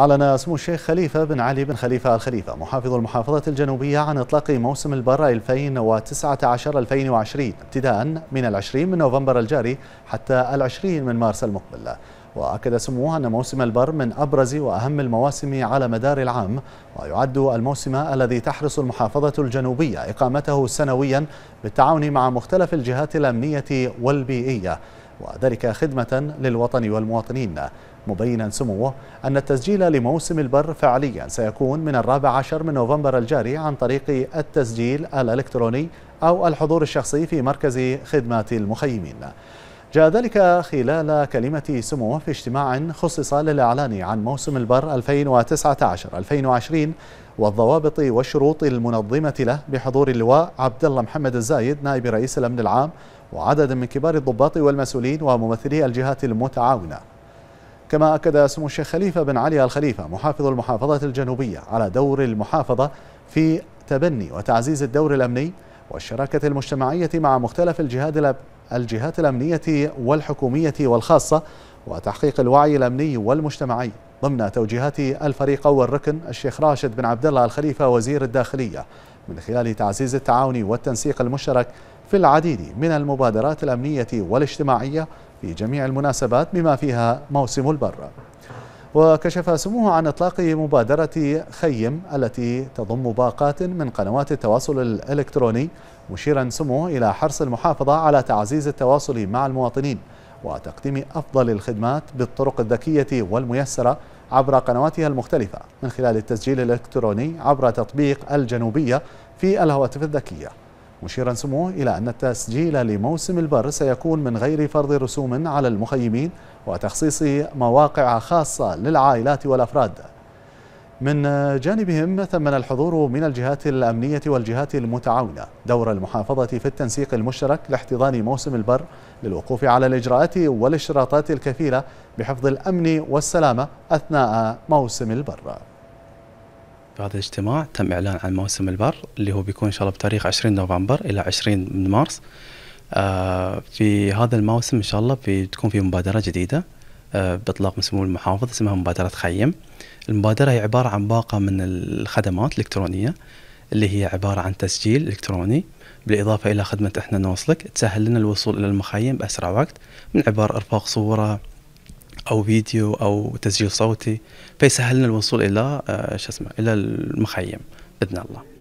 أعلن اسمه الشيخ خليفة بن علي بن خليفة الخليفة محافظ المحافظة الجنوبية عن إطلاق موسم البر 2019-2020 ابتداء من العشرين من نوفمبر الجاري حتى العشرين من مارس المقبل وأكد سموه أن موسم البر من أبرز وأهم المواسم على مدار العام ويعد الموسم الذي تحرص المحافظة الجنوبية إقامته سنويا بالتعاون مع مختلف الجهات الأمنية والبيئية وذلك خدمة للوطن والمواطنين مبينا سموه أن التسجيل لموسم البر فعليا سيكون من الرابع عشر من نوفمبر الجاري عن طريق التسجيل الإلكتروني أو الحضور الشخصي في مركز خدمات المخيمين جاء ذلك خلال كلمة سموه في اجتماع خصص للإعلان عن موسم البر 2019-2020 والضوابط والشروط المنظمة له بحضور اللواء عبد الله محمد الزايد نائب رئيس الأمن العام وعدد من كبار الضباط والمسؤولين وممثلي الجهات المتعاونة كما أكد سمو الشيخ خليفة بن علي الخليفة محافظ المحافظة الجنوبية على دور المحافظة في تبني وتعزيز الدور الأمني والشراكة المجتمعية مع مختلف الجهات الجهات الأمنية والحكومية والخاصة وتحقيق الوعي الأمني والمجتمعي ضمن توجيهات الفريق والركن الشيخ راشد بن عبد الله الخليفة وزير الداخلية من خلال تعزيز التعاون والتنسيق المشترك في العديد من المبادرات الأمنية والاجتماعية في جميع المناسبات بما فيها موسم البر وكشف سموه عن إطلاق مبادرة خيم التي تضم باقات من قنوات التواصل الإلكتروني مشيرا سموه إلى حرص المحافظة على تعزيز التواصل مع المواطنين وتقديم أفضل الخدمات بالطرق الذكية والميسرة عبر قنواتها المختلفة من خلال التسجيل الإلكتروني عبر تطبيق الجنوبية في الهواتف الذكية مشيرا سموه إلى أن التسجيل لموسم البر سيكون من غير فرض رسوم على المخيمين وتخصيص مواقع خاصة للعائلات والأفراد من جانبهم ثمن الحضور من الجهات الأمنية والجهات المتعاونة دور المحافظة في التنسيق المشترك لاحتضان موسم البر للوقوف على الإجراءات والإشراطات الكفيلة بحفظ الأمن والسلامة أثناء موسم البر بهذا الاجتماع تم إعلان عن موسم البر اللي هو بيكون إن شاء الله بتاريخ 20 نوفمبر إلى 20 من مارس آه، في هذا الموسم إن شاء الله بتكون في مبادرة جديدة آه، باطلاق مسمو المحافظ اسمها مبادرة خيم المبادرة هي عبارة عن باقة من الخدمات الإلكترونية اللي هي عبارة عن تسجيل إلكتروني بالإضافة إلى خدمة إحنا نوصلك تسهل لنا الوصول إلى المخيم بأسرع وقت من عبارة إرفاق صورة او فيديو او تسجيل صوتي فيسهل لنا الوصول الى آه، شو اسمه الى المخيم باذن الله